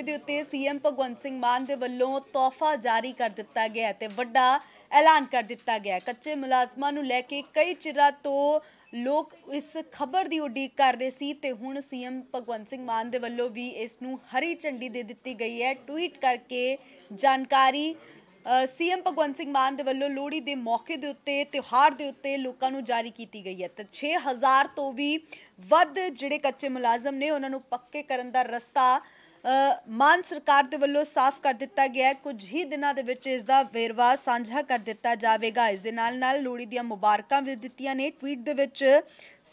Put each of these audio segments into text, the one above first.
ਦੇ ਉੱਤੇ ਸੀਐਮ ਭਗਵੰਤ ਸਿੰਘ ਮਾਨ ਦੇ ਵੱਲੋਂ ਤੋਹਫਾ ਜਾਰੀ ਕਰ ਦਿੱਤਾ ਗਿਆ ਤੇ ਵੱਡਾ ਐਲਾਨ ਕਰ ਦਿੱਤਾ ਗਿਆ ਕੱਚੇ ਮੁਲਾਜ਼ਮਾਂ ਨੂੰ ਲੈ ਕੇ ਕਈ ਚਿਰਾਂ ਤੋਂ ਲੋਕ ਇਸ ਖਬਰ ਦੀ ਉਡੀਕ ਕਰ ਰਹੇ ਸੀ ਤੇ ਹੁਣ ਸੀਐਮ ਭਗਵੰਤ ਸਿੰਘ ਮਾਨ ਦੇ ਵੱਲੋਂ ਵੀ ਇਸ ਨੂੰ ਹਰੀ ਝੰਡੀ ਦੇ ਦਿੱਤੀ ਗਈ ਹੈ ਟਵੀਟ ਕਰਕੇ ਜਾਣਕਾਰੀ ਸੀਐਮ ਭਗਵੰਤ ਸਿੰਘ ਮਾਨ ਦੇ ਵੱਲੋਂ ਲੋਹੜੀ ਦੇ ਮੌਕੇ ਦੇ ਉੱਤੇ ਤਿਉਹਾਰ ਦੇ ਉੱਤੇ ਲੋਕਾਂ ਨੂੰ ਜਾਰੀ ਕੀਤੀ ਗਈ ਹੈ ਤੇ 6000 ਤੋਂ ਵੀ ਵੱਧ ਜਿਹੜੇ ਕੱਚੇ ਮੁਲਾਜ਼ਮ ਨੇ ਉਹਨਾਂ ਨੂੰ ਪੱਕੇ ਕਰਨ ਦਾ ਰਸਤਾ ਮਾਨ ਸਰਕਾਰ ਦੇ ਵੱਲੋਂ ਸਾਫ਼ ਕਰ ਦਿੱਤਾ ਗਿਆ ਹੈ ਕੁਝ ਹੀ ਦਿਨਾਂ ਦੇ ਵਿੱਚ ਇਸ ਦਾ ਵੇਰਵਾ ਸਾਂਝਾ ਕਰ ਦਿੱਤਾ ਜਾਵੇਗਾ ਇਸ ਦੇ ਨਾਲ ਨਾਲ ਲੋਹੜੀ ਦੀਆਂ ਮੁਬਾਰਕਾਂ ਵੀ ਦਿੱਤੀਆਂ ਨੇ ਟਵੀਟ ਦੇ ਵਿੱਚ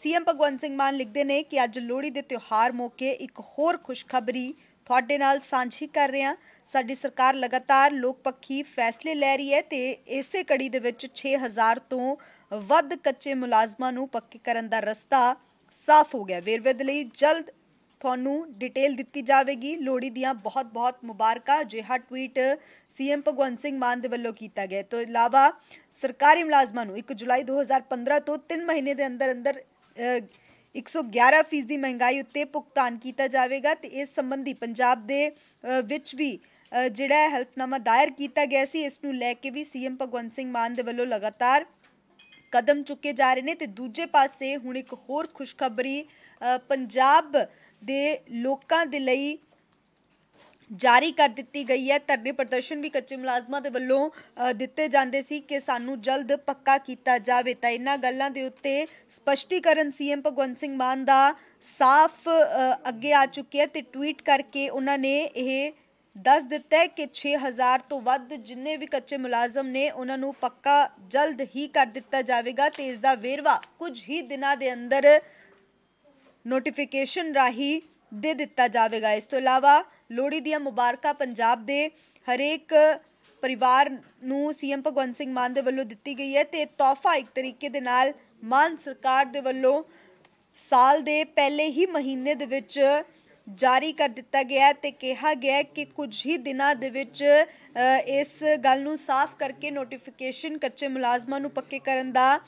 ਸੀਐਮ ਭਗਵੰਤ ਸਿੰਘ ਮਾਨ ਲਿਖਦੇ ਨੇ ਕਿ ਅੱਜ ਲੋਹੜੀ ਦੇ ਤਿਉਹਾਰ ਮੌਕੇ ਇੱਕ ਹੋਰ ਖੁਸ਼ਖਬਰੀ ਤੁਹਾਡੇ ਨਾਲ ਸਾਂਝੀ ਕਰ ਰਹੇ ਹਾਂ ਸਾਡੀ ਸਰਕਾਰ ਲਗਾਤਾਰ ਲੋਕ ਪੱਖੀ ਫੈਸਲੇ ਲੈ ਰਹੀ ਹੈ ਤੇ ਇਸੇ ਕੜੀ ਦੇ ਵਿੱਚ 6000 ਤੋਂ ਵੱਧ ਕੱਚੇ ਮੁਲਾਜ਼ਮਾਂ ਨੂੰ ਪੱਕੇ ਕਰਨ ਦਾ ਰਸਤਾ ਸਾਫ਼ ਹੋ ਗਿਆ ਵੇਰਵੇ ਦੇ ਲਈ ਜਲਦ ਤੁਹਾਨੂੰ ਡਿਟੇਲ ਦਿੱਤੀ ਜਾਵੇਗੀ ਲੋੜੀ ਦੀਆਂ ਬਹੁਤ-ਬਹੁਤ ਮੁਬਾਰਕਾਂ ਜਿਹੜਾ ਟਵੀਟ ਸੀਐਮ ਭਗਵੰਤ ਸਿੰਘ ਮਾਨ ਦੇ ਵੱਲੋਂ ਕੀਤਾ ਗਿਆ ਤੋਂ ਇਲਾਵਾ ਸਰਕਾਰੀ ਮੁਲਾਜ਼ਮਾਂ ਨੂੰ 1 ਜੁਲਾਈ 2015 ਤੋਂ 3 ਮਹੀਨੇ ਦੇ ਅੰਦਰ ਅੰਦਰ 111 ਫੀਸਦੀ ਮਹਿੰਗਾਈ ਉੱਤੇ ਭੁਗਤਾਨ ਕੀਤਾ ਜਾਵੇਗਾ ਤੇ ਇਸ ਸੰਬੰਧੀ ਪੰਜਾਬ ਦੇ ਵਿੱਚ ਵੀ ਜਿਹੜਾ ਹੈਲਪਨਾਮਾ ਦਾਇਰ ਕੀਤਾ ਗਿਆ ਸੀ ਇਸ ਨੂੰ ਲੈ ਕੇ ਵੀ ਸੀਐਮ ਭਗਵੰਤ ਸਿੰਘ ਮਾਨ ਦੇ ਵੱਲੋਂ ਲਗਾਤਾਰ ਕਦਮ ਚੁੱਕੇ ਜਾ ਰਹੇ ਨੇ ਤੇ ਦੂਜੇ ਪਾਸੇ ਹੁਣ ਇੱਕ ਹੋਰ ਖੁਸ਼ਖਬਰੀ ਪੰਜਾਬ ਦੇ ਲੋਕਾਂ ਦੇ ਲਈ ਜਾਰੀ ਕਰ ਦਿੱਤੀ ਗਈ ਹੈ ਧਰਨੇ ਪ੍ਰਦਰਸ਼ਨ ਵੀ ਕੱਚੇ ਮੁਲਾਜ਼ਮਾਂ ਦੇ ਵੱਲੋਂ ਦਿੱਤੇ ਜਾਂਦੇ ਸੀ ਕਿ ਸਾਨੂੰ ਜਲਦ ਪੱਕਾ ਕੀਤਾ ਜਾਵੇ ਤਾਂ ਇਹਨਾਂ ਗੱਲਾਂ ਦੇ ਉੱਤੇ ਸਪਸ਼ਟੀਕਰਨ ਸੀਐਮ ਭਗਵੰਤ ਸਿੰਘ ਮਾਨ ਦਾ ਸਾਫ਼ ਅੱਗੇ ਆ ਚੁੱਕਿਆ ਤੇ ਟਵੀਟ ਕਰਕੇ ਉਹਨਾਂ ਨੇ ਇਹ ਦੱਸ ਦਿੱਤਾ ਹੈ ਕਿ 6000 ਤੋਂ ਵੱਧ ਜਿੰਨੇ ਵੀ ਕੱਚੇ ਮੁਲਾਜ਼ਮ ਨੇ ਉਹਨਾਂ ਨੂੰ ਪੱਕਾ ਜਲਦ ਹੀ ਕਰ ਦਿੱਤਾ ਜਾਵੇਗਾ ਤੇ ਇਸ ਦਾ ਵੇਰਵਾ ਕੁਝ ਹੀ ਦਿਨਾਂ ਦੇ ਅੰਦਰ ਨੋਟੀਫਿਕੇਸ਼ਨ ਰਾਹੀਂ ਦੇ ਦਿੱਤਾ ਜਾਵੇਗਾ ਇਸ ਤੋਂ ਇਲਾਵਾ ਲੋਹੜੀ ਦੀਆਂ ਮੁਬਾਰਕਾਂ ਪੰਜਾਬ ਦੇ ਹਰੇਕ ਪਰਿਵਾਰ ਨੂੰ ਸੀਐਮ ਭਗਵੰਤ ਸਿੰਘ ਮਾਨ ਦੇ ਵੱਲੋਂ ਦਿੱਤੀ ਗਈ ਹੈ ਤੇ ਤੋਹਫਾ ਇੱਕ ਤਰੀਕੇ ਦੇ ਨਾਲ ਮਾਨ ਸਰਕਾਰ ਦੇ ਵੱਲੋਂ ਸਾਲ ਦੇ ਪਹਿਲੇ ਹੀ ਮਹੀਨੇ ਦੇ ਵਿੱਚ ਜਾਰੀ ਕਰ ਦਿੱਤਾ ਗਿਆ ਤੇ ਕਿਹਾ ਗਿਆ ਕਿ ਕੁਝ ਹੀ ਦਿਨਾਂ ਦੇ ਵਿੱਚ ਇਸ ਗੱਲ ਨੂੰ ਸਾਫ਼ ਕਰਕੇ ਨੋਟੀਫਿਕੇਸ਼ਨ ਕੱਚੇ ਮੁਲਾਜ਼ਮਾਂ ਨੂੰ ਪੱਕੇ ਕਰਨ ਦਾ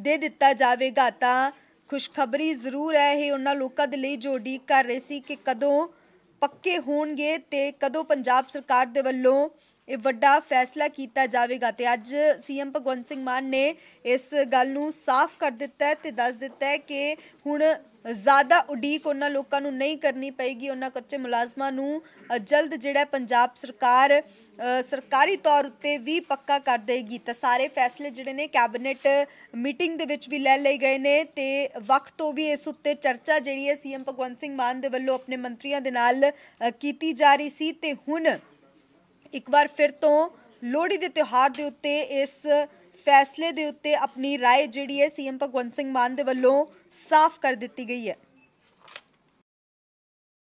ਦੇ ਦਿੱਤਾ ਜਾਵੇਗਾ ਤਾਂ ਖੁਸ਼ਖਬਰੀ ਜ਼ਰੂਰ ਹੈ ਇਹ ਉਹਨਾਂ ਲੋਕਾਂ ਦੇ ਲਈ ਜੋ ਡੀਕ ਕਰ ਰਹੇ ਸੀ ਕਿ ਕਦੋਂ ਪੱਕੇ ਹੋਣਗੇ ਤੇ ਕਦੋਂ ਪੰਜਾਬ ਸਰਕਾਰ ਦੇ ਵੱਲੋਂ ਇਹ ਵੱਡਾ ਫੈਸਲਾ ਕੀਤਾ ਜਾਵੇਗਾ ਤੇ ਅੱਜ ਸੀਐਮ ਭਗਵੰਤ ਸਿੰਘ ਮਾਨ ਨੇ ਇਸ ਗੱਲ ਨੂੰ ਸਾਫ਼ ਕਰ ਦਿੱਤਾ ਤੇ ਦੱਸ ਦਿੱਤਾ ਕਿ ਹੁਣ ਜ਼ਿਆਦਾ ਉਡੀਕ ਉਹਨਾਂ ਲੋਕਾਂ ਨੂੰ ਨਹੀਂ ਕਰਨੀ ਪਏਗੀ ਉਹਨਾਂ ਕੱਚੇ ਮੁਲਾਜ਼ਮਾਂ ਨੂੰ ਜਲਦ ਜਿਹੜਾ ਪੰਜਾਬ ਸਰਕਾਰ ਸਰਕਾਰੀ ਤੌਰ ਉੱਤੇ ਵੀ ਪੱਕਾ ਕਰ ਦੇਗੀ ਤਾਂ ਸਾਰੇ ਫੈਸਲੇ ਜਿਹੜੇ ਨੇ ਕੈਬਨਿਟ ਮੀਟਿੰਗ ਦੇ ਵਿੱਚ ਵੀ ਲੈ ਲਏ ਗਏ ਨੇ ਤੇ ਵਕਤ ਤੋਂ ਵੀ ਇਸ ਉੱਤੇ ਚਰਚਾ ਜਿਹੜੀ ਹੈ ਸੀਐਮ ਭਗਵੰਤ ਸਿੰਘ ਮਾਨ ਦੇ ਵੱਲੋਂ ਆਪਣੇ ਮੰਤਰੀਆਂ ਦੇ ਨਾਲ ਕੀਤੀ ਜਾ ਰਹੀ ਸੀ ਤੇ ਹੁਣ ਇੱਕ ਵਾਰ ਫਿਰ ਤੋਂ ਲੋਹੜੀ ਦੇ ਤਿਉਹਾਰ ਦੇ ਉੱਤੇ ਇਸ ਫੈਸਲੇ ਦੇ ਉੱਤੇ ਆਪਣੀ رائے ਜਿਹੜੀ ਹੈ ਸੀਐਮ ਭਗਵੰਤ ਸਿੰਘ ਮਾਨ ਦੇ ਵੱਲੋਂ ਸਾਫ਼ ਕਰ ਦਿੱਤੀ ਗਈ ਹੈ